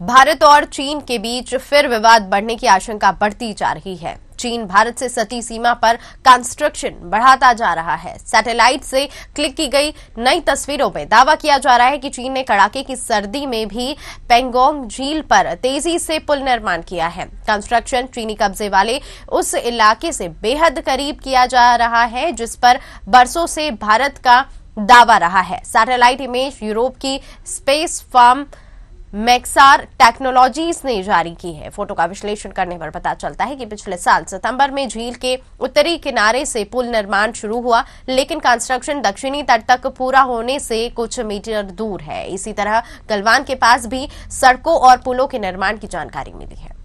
भारत और चीन के बीच फिर विवाद बढ़ने की आशंका बढ़ती जा रही है चीन भारत से सटी सीमा पर कंस्ट्रक्शन बढ़ाता जा रहा है सैटेलाइट से क्लिक की गई नई तस्वीरों में दावा किया जा रहा है कि चीन ने कड़ाके की सर्दी में भी पेंगोंग झील पर तेजी से पुल निर्माण किया है कंस्ट्रक्शन चीनी कब्जे वाले उस इलाके से बेहद करीब किया जा रहा है जिस पर बरसों से भारत का दावा रहा है सैटेलाइट इमेज यूरोप की स्पेस फार्म मैक्सार टेक्नोलॉजीज ने जारी की है फोटो का विश्लेषण करने पर पता चलता है कि पिछले साल सितंबर में झील के उत्तरी किनारे से पुल निर्माण शुरू हुआ लेकिन कंस्ट्रक्शन दक्षिणी तट तक पूरा होने से कुछ मीटर दूर है इसी तरह गलवान के पास भी सड़कों और पुलों के निर्माण की जानकारी मिली है